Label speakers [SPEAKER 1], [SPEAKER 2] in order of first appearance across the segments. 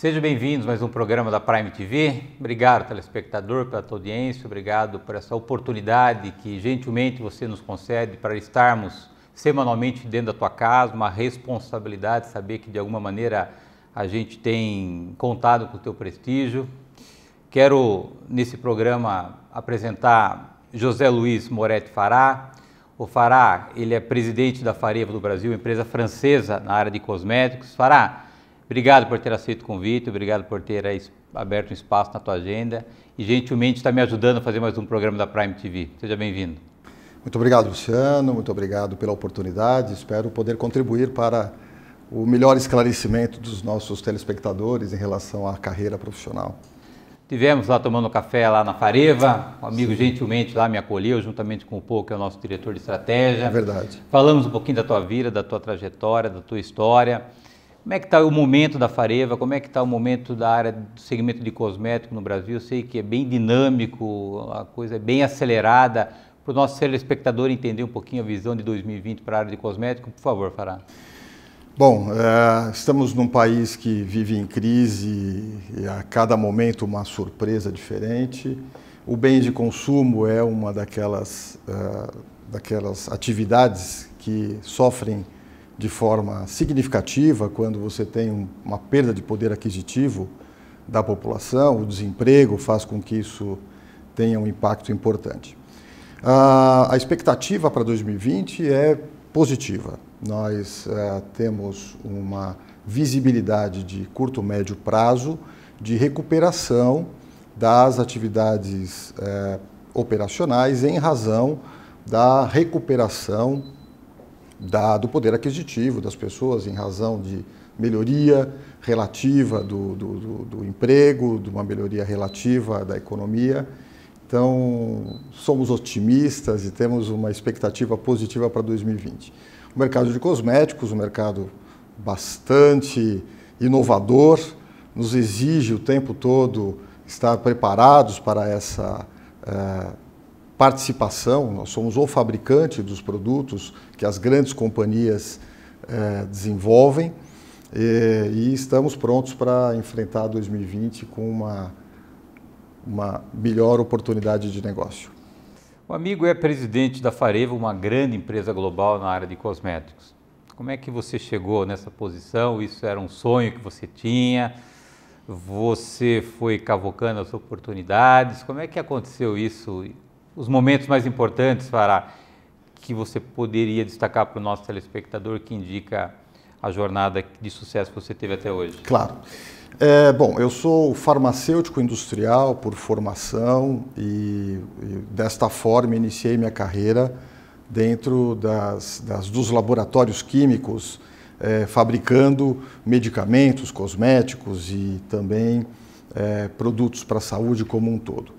[SPEAKER 1] Sejam bem-vindos mais um programa da Prime TV. Obrigado, telespectador, pela tua audiência, obrigado por essa oportunidade que gentilmente você nos concede para estarmos semanalmente dentro da tua casa, uma responsabilidade saber que de alguma maneira a gente tem contado com o teu prestígio. Quero nesse programa apresentar José Luiz Moretti Fará. O Fará, ele é presidente da Fareva do Brasil, empresa francesa na área de cosméticos. Fará, Obrigado por ter aceito o convite, obrigado por ter aberto um espaço na tua agenda e gentilmente está me ajudando a fazer mais um programa da Prime TV. Seja bem-vindo.
[SPEAKER 2] Muito obrigado, Luciano, muito obrigado pela oportunidade. Espero poder contribuir para o melhor esclarecimento dos nossos telespectadores em relação à carreira profissional.
[SPEAKER 1] Tivemos lá tomando café lá na Fareva, um amigo Sim. gentilmente lá me acolheu, juntamente com o Pô, que é o nosso diretor de estratégia. É verdade. Falamos um pouquinho da tua vida, da tua trajetória, da tua história. Como é que está o momento da Fareva? Como é que está o momento da área do segmento de cosmético no Brasil? Eu sei que é bem dinâmico, a coisa é bem acelerada. Para o nosso telespectador entender um pouquinho a visão de 2020 para a área de cosmético, por favor, Fará.
[SPEAKER 2] Bom, é, estamos num país que vive em crise e a cada momento uma surpresa diferente. O bem de consumo é uma daquelas, eh, daquelas atividades que sofrem de forma significativa quando você tem uma perda de poder aquisitivo da população, o desemprego faz com que isso tenha um impacto importante. A expectativa para 2020 é positiva. Nós eh, temos uma visibilidade de curto, médio prazo de recuperação das atividades eh, operacionais em razão da recuperação da, do poder aquisitivo das pessoas em razão de melhoria relativa do, do, do, do emprego, de uma melhoria relativa da economia. Então, somos otimistas e temos uma expectativa positiva para 2020. O mercado de cosméticos, um mercado bastante inovador, nos exige o tempo todo estar preparados para essa uh, participação, nós somos o fabricante dos produtos que as grandes companhias eh, desenvolvem eh, e estamos prontos para enfrentar 2020 com uma, uma melhor oportunidade de negócio.
[SPEAKER 1] O amigo é presidente da Fareva, uma grande empresa global na área de cosméticos. Como é que você chegou nessa posição? Isso era um sonho que você tinha? Você foi cavocando as oportunidades? Como é que aconteceu isso os momentos mais importantes, Fará, que você poderia destacar para o nosso telespectador que indica a jornada de sucesso que você teve até hoje?
[SPEAKER 2] Claro. É, bom, eu sou farmacêutico industrial por formação e, e desta forma iniciei minha carreira dentro das, das dos laboratórios químicos, é, fabricando medicamentos, cosméticos e também é, produtos para a saúde como um todo.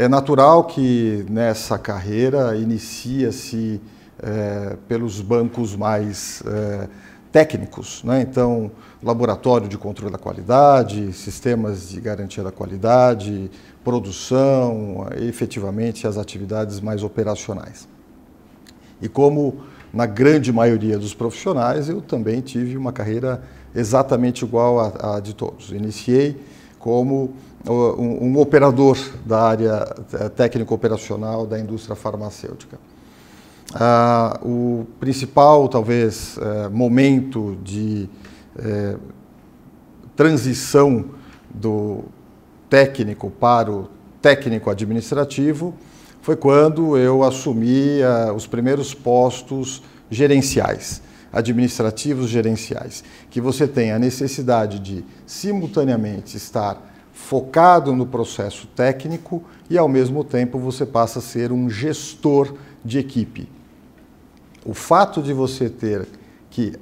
[SPEAKER 2] É natural que nessa carreira inicia-se é, pelos bancos mais é, técnicos, né? então laboratório de controle da qualidade, sistemas de garantia da qualidade, produção, efetivamente as atividades mais operacionais. E como na grande maioria dos profissionais, eu também tive uma carreira exatamente igual à, à de todos. Iniciei como um, operador da área é, técnico-operacional da indústria farmacêutica. Ah, o principal, talvez, é, momento de é, transição do técnico para o técnico administrativo foi quando eu assumi ah, os primeiros postos gerenciais, administrativos gerenciais, que você tem a necessidade de simultaneamente estar focado no processo técnico e, ao mesmo tempo, você passa a ser um gestor de equipe. O fato de você ter que,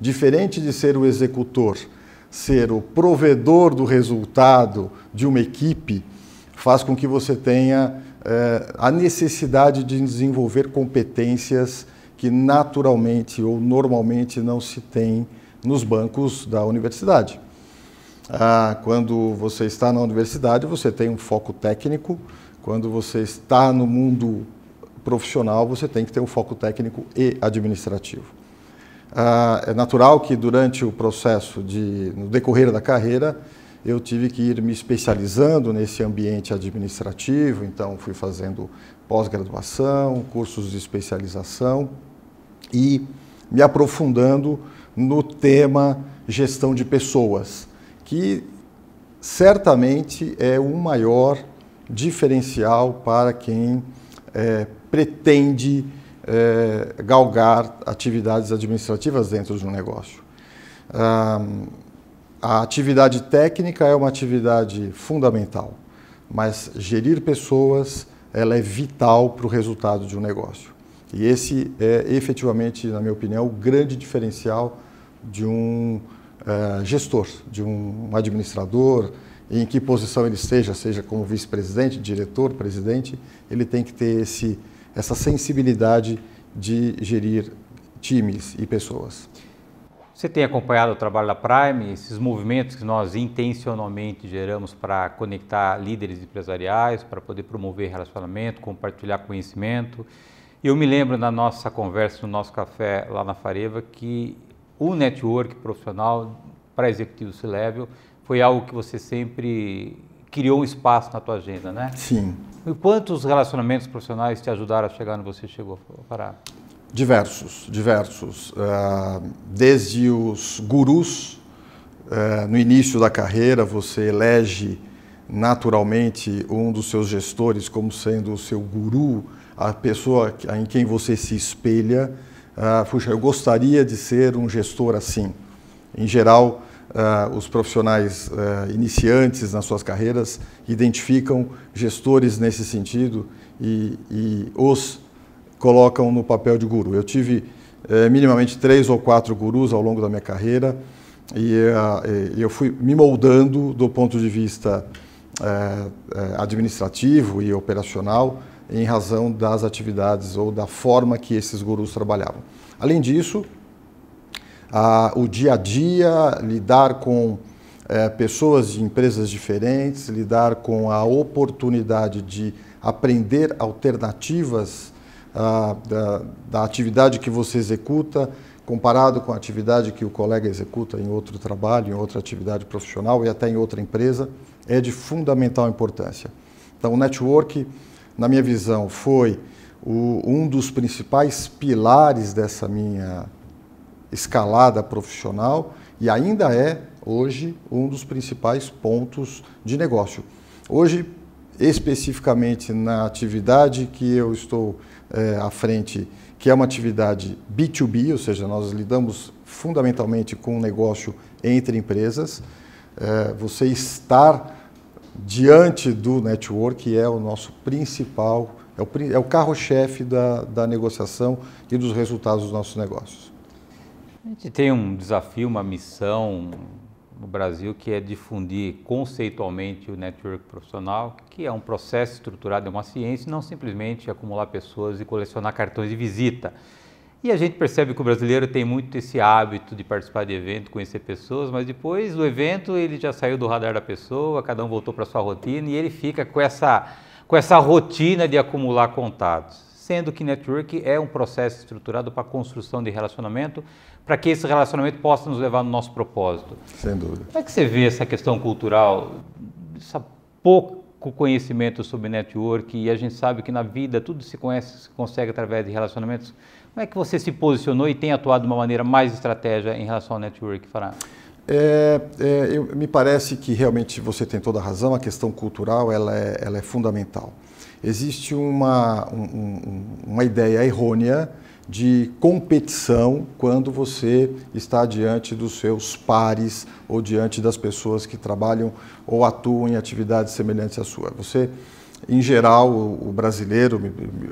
[SPEAKER 2] diferente de ser o executor, ser o provedor do resultado de uma equipe, faz com que você tenha eh, a necessidade de desenvolver competências que naturalmente ou normalmente não se tem nos bancos da universidade. Ah, quando você está na universidade, você tem um foco técnico. Quando você está no mundo profissional, você tem que ter um foco técnico e administrativo. Ah, é natural que durante o processo de no decorrer da carreira eu tive que ir me especializando nesse ambiente administrativo, então fui fazendo pós-graduação, cursos de especialização e me aprofundando no tema gestão de pessoas que certamente é o maior diferencial para quem é, pretende é, galgar atividades administrativas dentro de um negócio. Um, ah, a atividade técnica é uma atividade fundamental, mas gerir pessoas ela é vital para o resultado de um negócio. E esse é efetivamente, na minha opinião, o grande diferencial de um é, gestor, de um, um administrador, em que posição ele esteja, seja como vice-presidente, diretor, presidente, ele tem que ter esse, essa sensibilidade de gerir times e pessoas.
[SPEAKER 1] Você tem acompanhado o trabalho da Prime, esses movimentos que nós intencionalmente geramos para conectar líderes empresariais, para poder promover relacionamento, compartilhar conhecimento. Eu me lembro na nossa conversa, no nosso café lá na Fareva, que o network profissional para executivo C-Level foi algo que você sempre criou um espaço na tua agenda, né? Sim. E quantos relacionamentos profissionais te ajudaram a chegar onde você chegou a parar?
[SPEAKER 2] Diversos, diversos. Ah, desde os gurus, eh, no início da carreira, você elege naturalmente um dos seus gestores como sendo o seu guru, a pessoa em quem você se espelha ah, puxa, eu gostaria de ser um gestor assim. Em geral, ah, os profissionais ah, iniciantes nas suas carreiras identificam gestores nesse sentido e, e os colocam no papel de guru. Eu tive eh, minimamente três ou quatro gurus ao longo da minha carreira e eh, eu fui me moldando do ponto de vista eh, eh administrativo e operacional em razão das atividades ou da forma que esses gurus trabalhavam. Além disso, o dia a dia, lidar com é, pessoas de empresas diferentes, lidar com a oportunidade de aprender alternativas da, da atividade que você executa, comparado com a atividade que o colega executa em outro trabalho, em outra atividade profissional e até em outra empresa, é de fundamental importância. Então, o network na minha visão, foi o, um dos principais pilares dessa minha escalada profissional e ainda é hoje um dos principais pontos de negócio. Hoje, especificamente na atividade que eu estou é, à frente, que é uma atividade B2B, ou seja, nós lidamos fundamentalmente com o um negócio entre empresas. É, você estar diante do network que é o nosso principal, é o, é o carro-chefe da, da negociação e dos resultados dos nossos negócios.
[SPEAKER 1] A gente tem um desafio, uma missão no Brasil que é difundir conceitualmente o network profissional, que é um processo estruturado, é uma ciência, não simplesmente acumular pessoas e colecionar cartões de visita. E a gente percebe que o brasileiro tem muito esse hábito de participar de evento, conhecer pessoas, mas depois do evento ele já saiu do radar da pessoa, cada um voltou para sua rotina e ele fica com essa, com essa rotina de acumular contatos. Sendo que network é um processo estruturado para a construção de relacionamento, para que esse relacionamento possa nos levar no nosso propósito. Sem dúvida. Como é que você vê essa questão cultural, essa pouca conhecimento sobre network e a gente sabe que na vida tudo se conhece, se consegue através de relacionamentos. Como é que você se posicionou e tem atuado de uma maneira mais estratégica em relação ao network, Fará?
[SPEAKER 2] É, é, eu, me parece que realmente você tem toda a razão, a questão cultural ela é, ela é fundamental. Existe uma, um, uma ideia errônea de competição quando você está diante dos seus pares ou diante das pessoas que trabalham ou atuam em atividades semelhantes à sua. Você em geral, o brasileiro,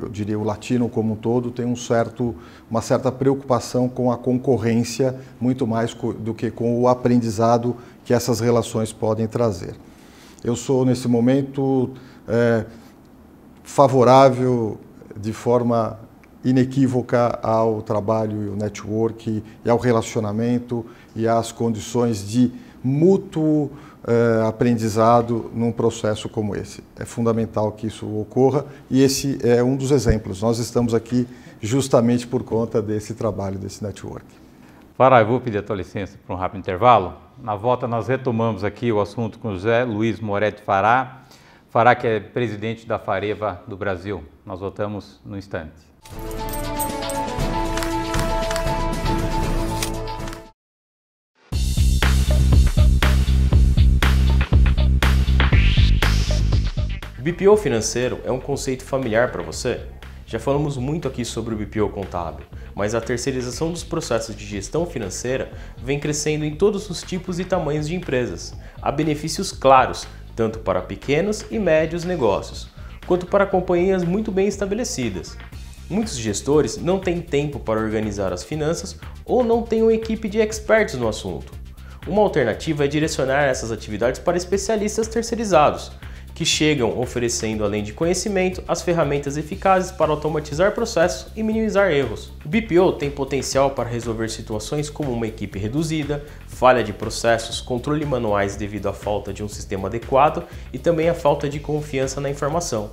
[SPEAKER 2] eu diria o latino como um todo, tem um certo, uma certa preocupação com a concorrência, muito mais do que com o aprendizado que essas relações podem trazer. Eu sou, nesse momento, é, favorável de forma inequívoca ao trabalho e ao network, e ao relacionamento e às condições de mútuo uh, aprendizado num processo como esse. É fundamental que isso ocorra e esse é um dos exemplos. Nós estamos aqui justamente por conta desse trabalho, desse network.
[SPEAKER 1] Fará, eu vou pedir a tua licença para um rápido intervalo. Na volta, nós retomamos aqui o assunto com José Luiz Moretti Fará, Fará que é presidente da Fareva do Brasil. Nós voltamos no instante.
[SPEAKER 3] BPO financeiro é um conceito familiar para você? Já falamos muito aqui sobre o BPO contábil, mas a terceirização dos processos de gestão financeira vem crescendo em todos os tipos e tamanhos de empresas. Há benefícios claros, tanto para pequenos e médios negócios, quanto para companhias muito bem estabelecidas. Muitos gestores não têm tempo para organizar as finanças ou não têm uma equipe de expertos no assunto. Uma alternativa é direcionar essas atividades para especialistas terceirizados, que chegam oferecendo, além de conhecimento, as ferramentas eficazes para automatizar processos e minimizar erros. O BPO tem potencial para resolver situações como uma equipe reduzida, falha de processos, controle manuais devido à falta de um sistema adequado e também a falta de confiança na informação.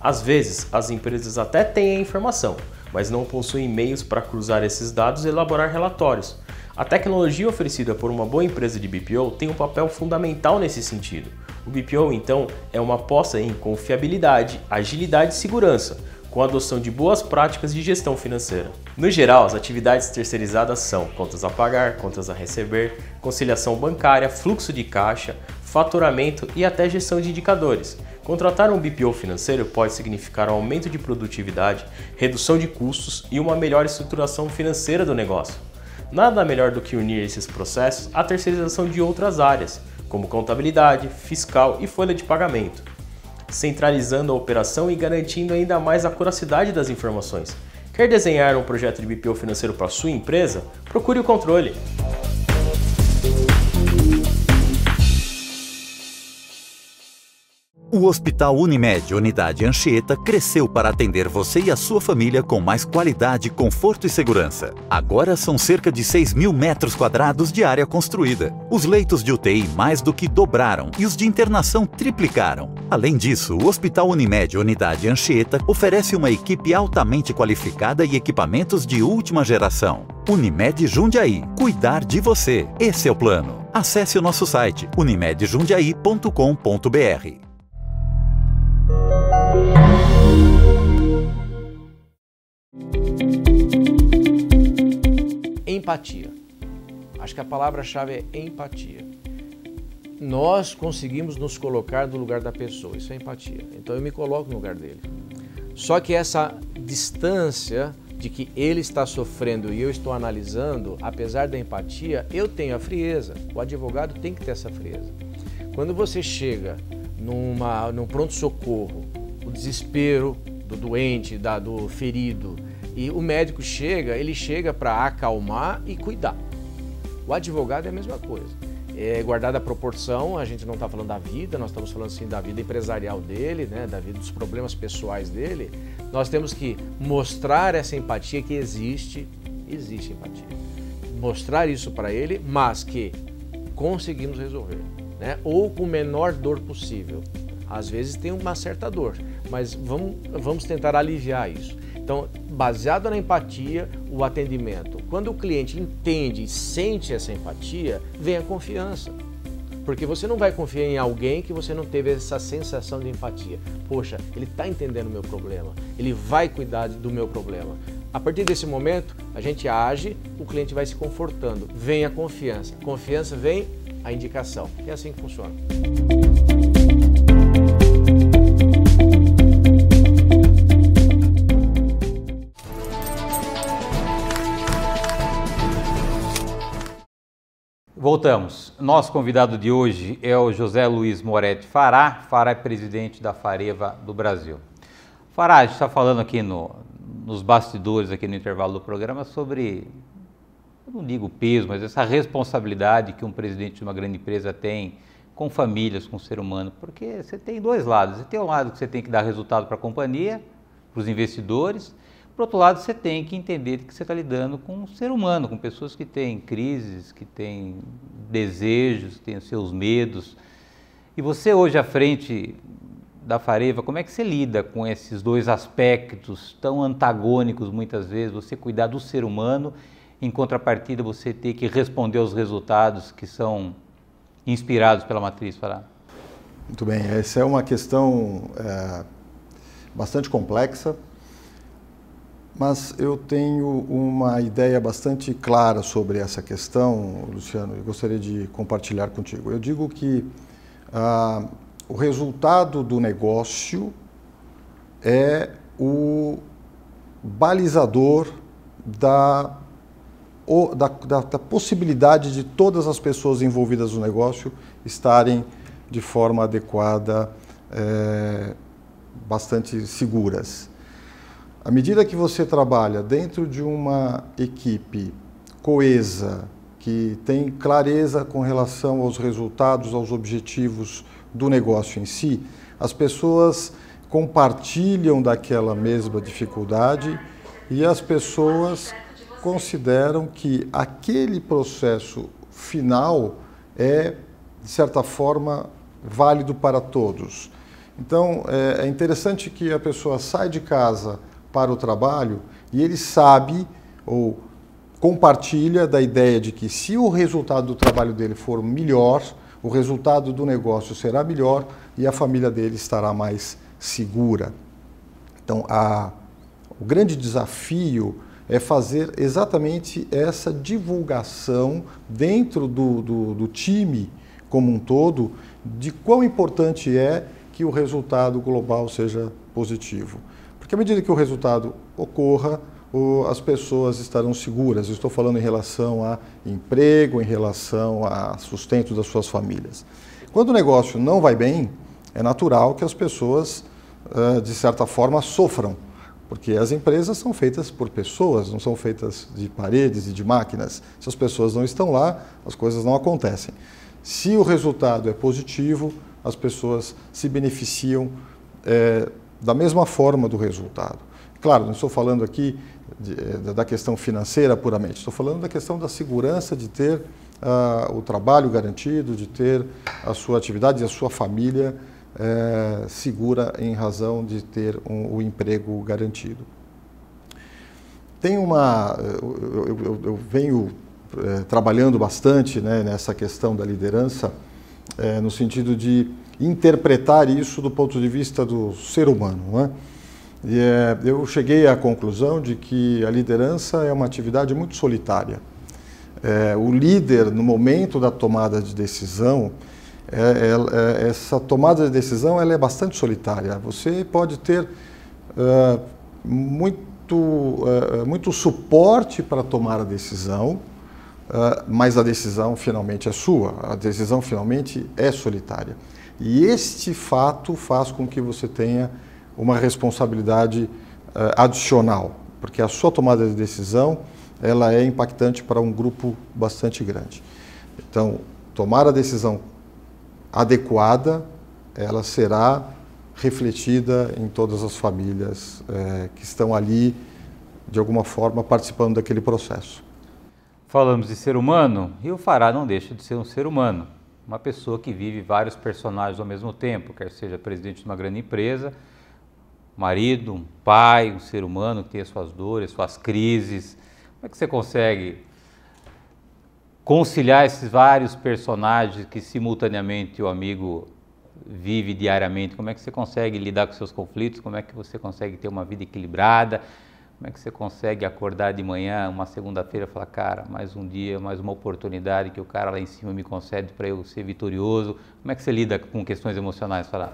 [SPEAKER 3] Às vezes, as empresas até têm a informação, mas não possuem meios para cruzar esses dados e elaborar relatórios. A tecnologia oferecida por uma boa empresa de BPO tem um papel fundamental nesse sentido o BPO então é uma aposta em confiabilidade, agilidade e segurança, com a adoção de boas práticas de gestão financeira. No geral, as atividades terceirizadas são contas a pagar, contas a receber, conciliação bancária, fluxo de caixa, faturamento e até gestão de indicadores. Contratar um BPO financeiro pode significar um aumento de produtividade, redução de custos e uma melhor estruturação financeira do negócio. Nada melhor do que unir esses processos à terceirização de outras áreas, como contabilidade, fiscal e folha de pagamento, centralizando a operação e garantindo ainda mais a curacidade das informações. Quer desenhar um projeto de BPO financeiro para sua empresa? Procure o controle. O Hospital Unimed
[SPEAKER 1] Unidade Anchieta cresceu para atender você e a sua família com mais qualidade, conforto e segurança. Agora são cerca de 6 mil metros quadrados de área construída. Os leitos de UTI mais do que dobraram e os de internação triplicaram. Além disso, o Hospital Unimed Unidade Anchieta oferece uma equipe altamente qualificada e equipamentos de última geração. Unimed Jundiaí. Cuidar de você. Esse é o plano. Acesse o nosso site unimedjundiaí.com.br.
[SPEAKER 4] empatia. Acho que a palavra-chave é empatia. Nós conseguimos nos colocar no lugar da pessoa, isso é empatia. Então eu me coloco no lugar dele. Só que essa distância de que ele está sofrendo e eu estou analisando, apesar da empatia, eu tenho a frieza. O advogado tem que ter essa frieza. Quando você chega numa, num pronto-socorro, o desespero do doente, da, do ferido, e o médico chega, ele chega para acalmar e cuidar. O advogado é a mesma coisa. É, guardada a proporção, a gente não está falando da vida, nós estamos falando sim da vida empresarial dele, né, da vida dos problemas pessoais dele. Nós temos que mostrar essa empatia que existe, existe empatia. Mostrar isso para ele, mas que conseguimos resolver, né? Ou com menor dor possível. Às vezes tem uma certa dor, mas vamos, vamos tentar aliviar isso. Então, baseado na empatia, o atendimento. Quando o cliente entende e sente essa empatia, vem a confiança. Porque você não vai confiar em alguém que você não teve essa sensação de empatia. Poxa, ele está entendendo o meu problema, ele vai cuidar do meu problema. A partir desse momento, a gente age, o cliente vai se confortando. Vem a confiança. Confiança vem a indicação. É assim que funciona.
[SPEAKER 1] voltamos. Nosso convidado de hoje é o José Luiz Moretti Fará. Fará é presidente da Fareva do Brasil. Fará, a gente está falando aqui no, nos bastidores, aqui no intervalo do programa, sobre, eu não digo peso, mas essa responsabilidade que um presidente de uma grande empresa tem com famílias, com o ser humano. Porque você tem dois lados. Você tem um lado que você tem que dar resultado para a companhia, para os investidores, por outro lado, você tem que entender que você está lidando com um ser humano, com pessoas que têm crises, que têm desejos, que têm os seus medos. E você hoje à frente da Fareva, como é que você lida com esses dois aspectos tão antagônicos muitas vezes? Você cuidar do ser humano, em contrapartida você ter que responder aos resultados que são inspirados pela matriz
[SPEAKER 2] Muito bem, essa é uma questão é, bastante complexa mas eu tenho uma ideia bastante clara sobre essa questão, Luciano, e gostaria de compartilhar contigo. Eu digo que ah, o resultado do negócio é o balizador da, o, da, da, da possibilidade de todas as pessoas envolvidas no negócio estarem de forma adequada, é, bastante seguras. À medida que você trabalha dentro de uma equipe coesa, que tem clareza com relação aos resultados, aos objetivos do negócio em si, as pessoas compartilham daquela mesma dificuldade e as pessoas consideram que aquele processo final é, de certa forma, válido para todos. Então, é, é interessante que a pessoa sai de casa para o trabalho e ele sabe ou compartilha da ideia de que se o resultado do trabalho dele for melhor, o resultado do negócio será melhor e a família dele estará mais segura. Então, a, o grande desafio é fazer exatamente essa divulgação dentro do, do, do time como um todo de quão importante é que o resultado global seja positivo. Porque à medida que o resultado ocorra, as pessoas estarão seguras. estou falando em relação a emprego, em relação a sustento das suas famílias. Quando o negócio não vai bem, é natural que as pessoas, de certa forma, sofram, porque as empresas são feitas por pessoas, não são feitas de paredes e de máquinas. Se as pessoas não estão lá, as coisas não acontecem. Se o resultado é positivo, as pessoas se beneficiam da mesma forma do resultado. Claro, não estou falando aqui de, eh, da questão financeira puramente, estou falando da questão da segurança de ter uh, o trabalho garantido, de ter a sua atividade e a sua família uh, segura em razão de ter um, o emprego garantido. Tem uma. Eu, eu, eu venho eh, trabalhando bastante né, nessa questão da liderança, no sentido de interpretar isso do ponto de vista do ser humano. Né? E, é, eu cheguei à conclusão de que a liderança é uma atividade muito solitária. É, o líder, no momento da tomada de decisão, é, é, é essa tomada de decisão ela é bastante solitária. Você pode ter muito muito, muito suporte para tomar a decisão, mas a decisão finalmente é sua, a decisão finalmente é solitária. E este fato faz com que você tenha uma responsabilidade uh, adicional, porque a sua tomada de decisão ela é impactante para um grupo bastante grande. Então, tomar a decisão adequada, ela será refletida em todas as famílias eh, que estão ali, de alguma forma, participando daquele processo.
[SPEAKER 1] Falamos de ser humano e o Fará não deixa de ser um ser humano uma pessoa que vive vários personagens ao mesmo tempo, quer seja presidente de uma grande empresa, marido, um pai, um ser humano que tem as suas dores, suas crises. Como é que você consegue conciliar esses vários personagens que simultaneamente o amigo vive diariamente? Como é que você consegue lidar com seus conflitos? Como é que você consegue ter uma vida equilibrada? Como é que você consegue acordar de manhã, uma segunda-feira, e falar, cara, mais um dia, mais uma oportunidade que o cara lá em cima me concede para eu ser vitorioso? Como é que você lida com questões emocionais, Fará?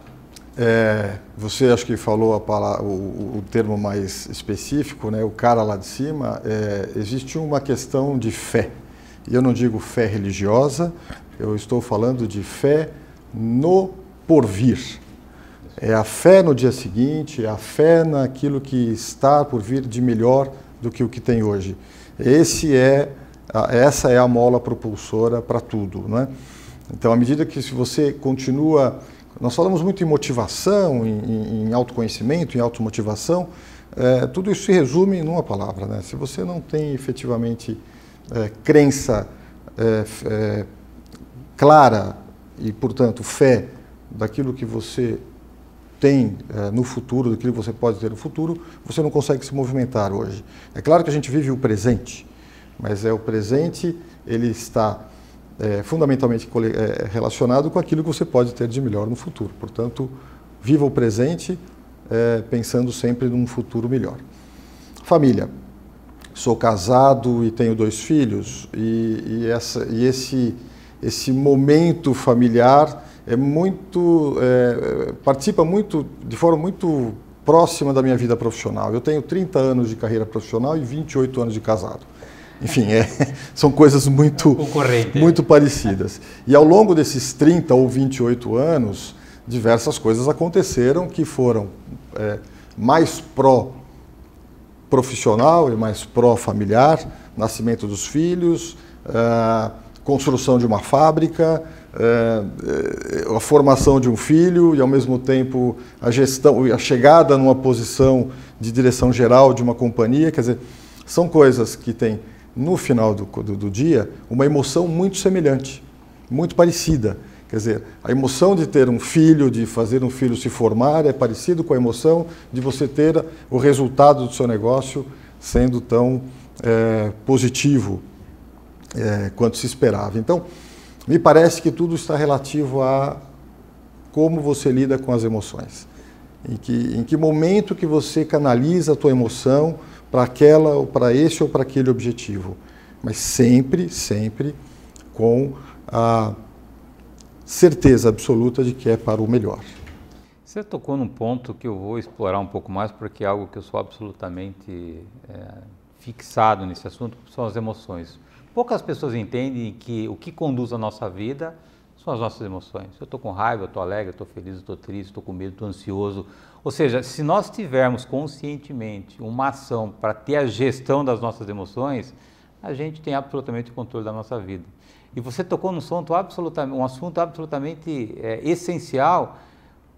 [SPEAKER 2] É, você acho que falou palavra, o, o, termo mais específico, né? o cara lá de cima. É, existe uma questão de fé. E eu não digo fé religiosa, eu estou falando de fé no porvir. É a fé no dia seguinte, é a fé naquilo que está por vir de melhor do que o que tem hoje. Esse é essa é a mola propulsora para tudo, né? Então, à medida que se você continua, nós falamos muito em motivação, em, em autoconhecimento, em automotivação, é, tudo isso se resume numa palavra, né? Se você não tem efetivamente é, crença é, é clara e, portanto, fé daquilo que você tem eh, no futuro, do que você pode ter no futuro, você não consegue se movimentar hoje. É claro que a gente vive o presente, mas é o presente, ele está eh, fundamentalmente eh, relacionado com aquilo que você pode ter de melhor no futuro. Portanto, viva o presente pensando sempre num futuro melhor. Família. Sou casado e tenho dois filhos, e, e, essa, e esse, esse momento familiar é muito é, participa muito de forma muito próxima da minha vida profissional. Eu tenho 30 anos de carreira profissional e 28 anos de casado. Enfim, é, são coisas muito é né? muito parecidas. E ao longo desses 30 ou 28 anos, diversas coisas aconteceram que foram é, mais pró profissional e mais pró familiar, nascimento dos filhos, ah, construção de uma fábrica, é, é, a formação de um filho e, ao mesmo tempo, a gestão, a chegada numa posição de direção geral de uma companhia. Quer dizer, são coisas que têm, no final do, do, do dia, uma emoção muito semelhante, muito parecida. Quer dizer, a emoção de ter um filho, de fazer um filho se formar, é parecido com a emoção de você ter o resultado do seu negócio sendo tão é, positivo é, quanto se esperava. Então, me parece que tudo está relativo a como você lida com as emoções. Em que, em que momento que você canaliza a tua emoção para aquela ou para esse ou para aquele objetivo. Mas sempre, sempre com a certeza absoluta de que é para o melhor.
[SPEAKER 1] Você tocou num ponto que eu vou explorar um pouco mais, porque é algo que eu sou absolutamente é, fixado nesse assunto, são as emoções. Poucas pessoas entendem que o que conduz a nossa vida são as nossas emoções. Eu estou com raiva, eu estou alegre, eu estou feliz, eu estou triste, estou com medo, estou ansioso. Ou seja, se nós tivermos conscientemente uma ação para ter a gestão das nossas emoções, a gente tem absolutamente o controle da nossa vida. E você tocou num assunto absolutamente, um assunto absolutamente é, essencial.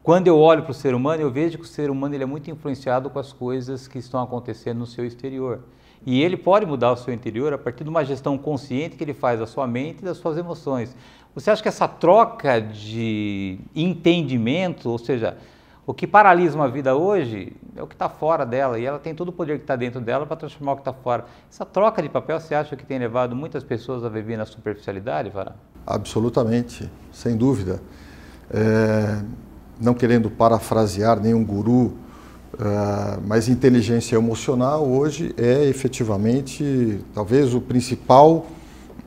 [SPEAKER 1] Quando eu olho para o ser humano, eu vejo que o ser humano ele é muito influenciado com as coisas que estão acontecendo no seu exterior. E ele pode mudar o seu interior a partir de uma gestão consciente que ele faz da sua mente e das suas emoções. Você acha que essa troca de entendimento, ou seja, o que paralisa uma vida hoje é o que está fora dela e ela tem todo o poder que está dentro dela para transformar o que está fora. Essa troca de papel, você acha que tem levado muitas pessoas a viver na superficialidade, Vara?
[SPEAKER 2] Absolutamente, sem dúvida. É, não querendo parafrasear nenhum guru Uh, mas inteligência emocional hoje é efetivamente talvez o principal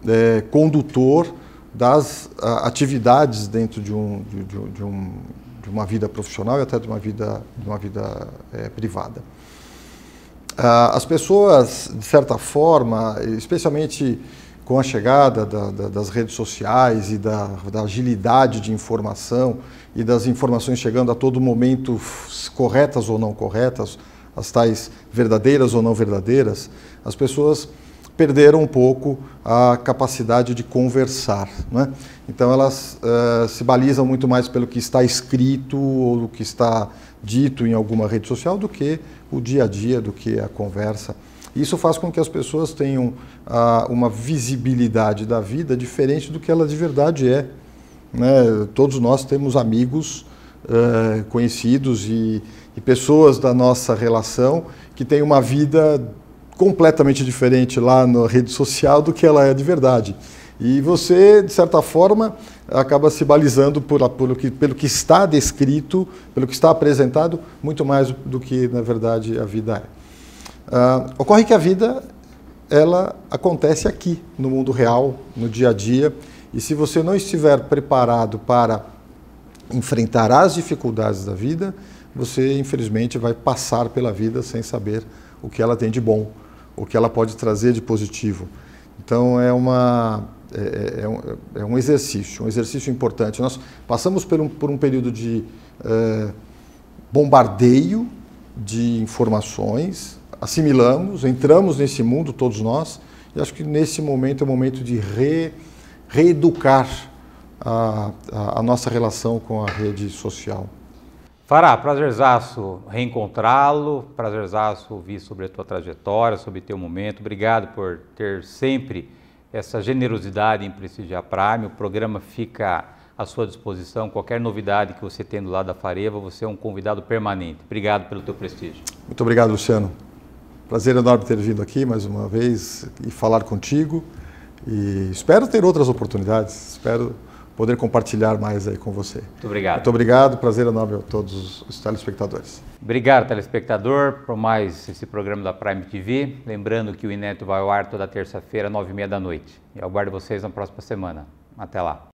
[SPEAKER 2] é, condutor das ah, atividades dentro de, um, de, de, um, de, uma vida profissional e até de uma vida, de uma vida é, privada. Uh, as pessoas, de certa forma, especialmente com a chegada da, da, das redes sociais e da, da, agilidade de informação e das informações chegando a todo momento corretas ou não corretas, as tais verdadeiras ou não verdadeiras, as pessoas perderam um pouco a capacidade de conversar. Né? Então elas uh, se balizam muito mais pelo que está escrito ou do que está dito em alguma rede social do que o dia a dia, do que a conversa. Isso faz com que as pessoas tenham ah, uma visibilidade da vida diferente do que ela de verdade é. Né? Todos nós temos amigos, eh, conhecidos e, e pessoas da nossa relação que têm uma vida completamente diferente lá na rede social do que ela é de verdade. E você, de certa forma, acaba se balizando por, por pelo que está descrito, pelo que está apresentado, muito mais do que, na verdade, a vida é. Uh, ocorre que a vida ela acontece aqui, no mundo real, no dia a dia, e se você não estiver preparado para enfrentar as dificuldades da vida, você infelizmente vai passar pela vida sem saber o que ela tem de bom, o que ela pode trazer de positivo. Então é uma é, é, é um, é um, exercício, um exercício importante. Nós passamos por um, por um período de é, bombardeio de informações, assimilamos, entramos nesse mundo, todos nós, e acho que nesse momento é o momento de re, reeducar a, a, a, nossa relação com a rede social.
[SPEAKER 1] Fará, prazerzaço reencontrá-lo, prazerzaço ouvir sobre a tua trajetória, sobre teu momento. Obrigado por ter sempre essa generosidade em prestigiar Prime. O programa fica à sua disposição. Qualquer novidade que você tenha do lado da Fareva, você é um convidado permanente. Obrigado pelo teu prestígio.
[SPEAKER 2] Muito obrigado, Luciano. Prazer enorme ter vindo aqui mais uma vez e falar contigo. E espero ter outras oportunidades. Espero poder compartilhar mais aí com você. Muito obrigado. Muito obrigado, prazer enorme a todos os telespectadores.
[SPEAKER 1] Obrigado, telespectador, por mais esse programa da Prime TV. Lembrando que o Ineto vai ao ar toda terça-feira, nove e meia da noite. Eu aguardo vocês na próxima semana. Até lá.